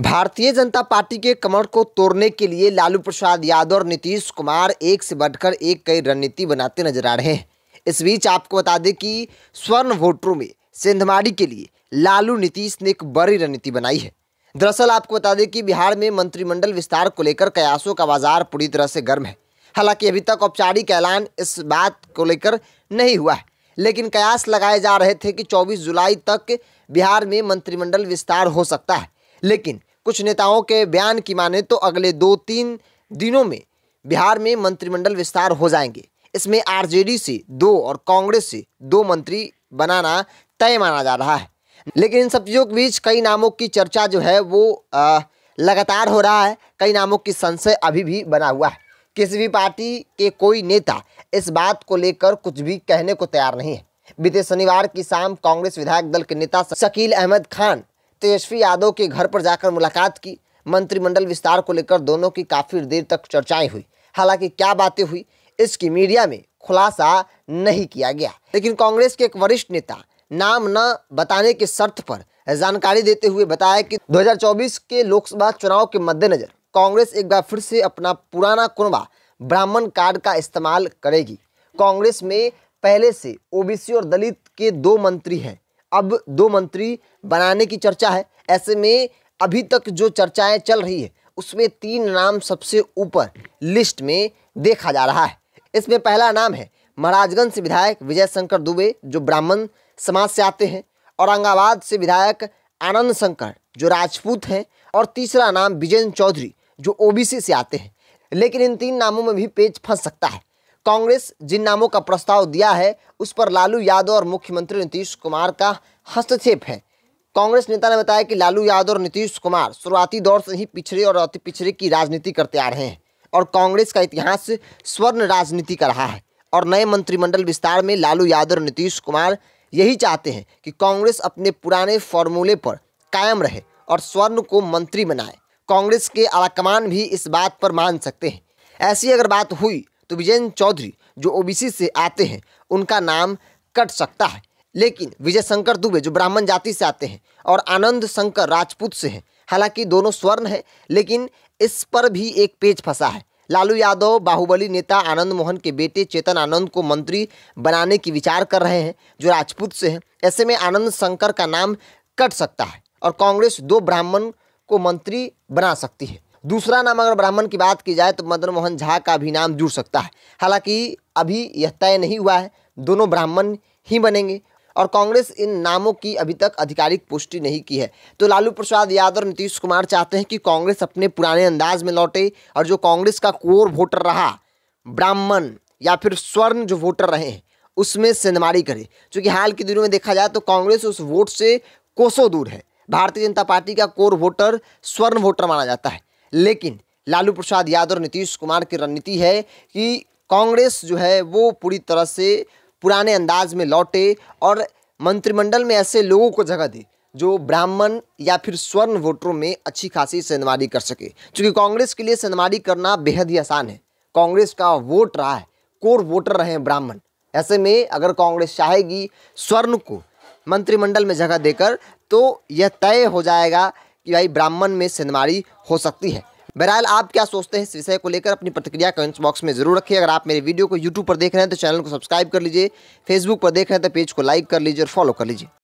भारतीय जनता पार्टी के कमर को तोड़ने के लिए लालू प्रसाद यादव और नीतीश कुमार एक से बढ़कर एक कई रणनीति बनाते नजर आ रहे हैं इस बीच आपको बता दें कि स्वर्ण वोटरों में सिंधमाड़ी के लिए लालू नीतीश ने एक बड़ी रणनीति बनाई है दरअसल आपको बता दें कि बिहार में मंत्रिमंडल विस्तार को लेकर कयासों का बाजार पूरी तरह से गर्म है हालांकि अभी तक औपचारिक ऐलान इस बात को लेकर नहीं हुआ है लेकिन कयास लगाए जा रहे थे कि 24 जुलाई तक बिहार में मंत्रिमंडल विस्तार हो सकता है लेकिन कुछ नेताओं के बयान की माने तो अगले दो तीन दिनों में बिहार में मंत्रिमंडल विस्तार हो जाएंगे इसमें आरजेडी से दो और कांग्रेस से दो मंत्री बनाना तय माना जा रहा है लेकिन इन सब चीज़ों के बीच कई नामों की चर्चा जो है वो आ, लगातार हो रहा है कई नामों की संशय अभी भी बना हुआ है किसी भी पार्टी के कोई नेता इस बात को लेकर कुछ भी कहने को तैयार नहीं है बीते शनिवार की शाम कांग्रेस विधायक दल के नेता शकील अहमद खान तेजस्वी यादव के घर पर जाकर मुलाकात की मंत्रिमंडल विस्तार को लेकर दोनों की काफ़ी देर तक चर्चाएं हुई हालांकि क्या बातें हुई इसकी मीडिया में खुलासा नहीं किया गया लेकिन कांग्रेस के एक वरिष्ठ नेता नाम न बताने के शर्त पर जानकारी देते हुए बताया कि 2024 के लोकसभा चुनाव के मद्देनज़र कांग्रेस एक बार फिर से अपना पुराना कुनबा ब्राह्मण कार्ड का इस्तेमाल करेगी कांग्रेस में पहले से ओबीसी और दलित के दो मंत्री हैं अब दो मंत्री बनाने की चर्चा है ऐसे में अभी तक जो चर्चाएं चल रही है उसमें तीन नाम सबसे ऊपर लिस्ट में देखा जा रहा है इसमें पहला नाम है महाराजगंज से विधायक विजय शंकर दुबे जो ब्राह्मण समाज से आते हैं औरंगाबाद से विधायक आनंद शंकर जो राजपूत हैं और तीसरा नाम विजय चौधरी जो ओबीसी से आते हैं लेकिन इन तीन नामों में भी पेज फंस सकता है कांग्रेस जिन नामों का प्रस्ताव दिया है उस पर लालू यादव और मुख्यमंत्री नीतीश कुमार का हस्तक्षेप है कांग्रेस नेता ने बताया कि लालू यादव और नीतीश कुमार शुरुआती दौर से ही पिछड़े और अति पिछड़े की राजनीति करते आ रहे हैं और कांग्रेस का इतिहास स्वर्ण राजनीति का रहा है और नए मंत्रिमंडल विस्तार में लालू यादव और नीतीश कुमार यही चाहते हैं कि कांग्रेस अपने पुराने फॉर्मूले पर कायम रहे और स्वर्ण को मंत्री बनाए कांग्रेस के आलाकमान भी इस बात पर मान सकते हैं ऐसी अगर बात हुई तो विजय चौधरी जो ओबीसी से आते हैं उनका नाम कट सकता है लेकिन विजय शंकर दुबे जो ब्राह्मण जाति से आते हैं और आनंद शंकर राजपूत से हैं हालांकि दोनों स्वर्ण हैं लेकिन इस पर भी एक पेज फंसा है लालू यादव बाहुबली नेता आनंद मोहन के बेटे चेतन आनंद को मंत्री बनाने की विचार कर रहे हैं जो राजपूत से हैं ऐसे में आनंद शंकर का नाम कट सकता है और कांग्रेस दो ब्राह्मण को मंत्री बना सकती है दूसरा नाम अगर ब्राह्मण की बात की जाए तो मदन मोहन झा का भी नाम जुड़ सकता है हालांकि अभी यह तय नहीं हुआ है दोनों ब्राह्मण ही बनेंगे और कांग्रेस इन नामों की अभी तक आधिकारिक पुष्टि नहीं की है तो लालू प्रसाद यादव और नीतीश कुमार चाहते हैं कि कांग्रेस अपने पुराने अंदाज में लौटे और जो कांग्रेस का कोर वोटर रहा ब्राह्मण या फिर स्वर्ण जो वोटर रहे हैं उसमें सेंधमारी करे क्योंकि हाल के दिनों में देखा जाए तो कांग्रेस उस वोट से कोसों दूर है भारतीय जनता पार्टी का कोर वोटर स्वर्ण वोटर माना जाता है लेकिन लालू प्रसाद यादव और नीतीश कुमार की रणनीति है कि कांग्रेस जो है वो पूरी तरह से पुराने अंदाज में लौटे और मंत्रिमंडल में ऐसे लोगों को जगह दे जो ब्राह्मण या फिर स्वर्ण वोटरों में अच्छी खासी सेंधमारी कर सके क्योंकि कांग्रेस के लिए सेंधमारी करना बेहद ही आसान है कांग्रेस का वोट रहा है कोर वोटर रहे ब्राह्मण ऐसे में अगर कांग्रेस चाहेगी स्वर्ण को मंत्रिमंडल में जगह देकर तो यह तय हो जाएगा कि भाई ब्राह्मण में सिंधमारी हो सकती है बहरहाल आप क्या सोचते हैं इस विषय को लेकर अपनी प्रतिक्रिया कमेंट्स बॉक्स में जरूर रखिए अगर आप मेरे वीडियो को यूट्यूब पर देख रहे हैं तो चैनल को सब्सक्राइब कर लीजिए फेसबुक पर देख रहे हैं तो पेज को लाइक कर लीजिए और फॉलो कर लीजिए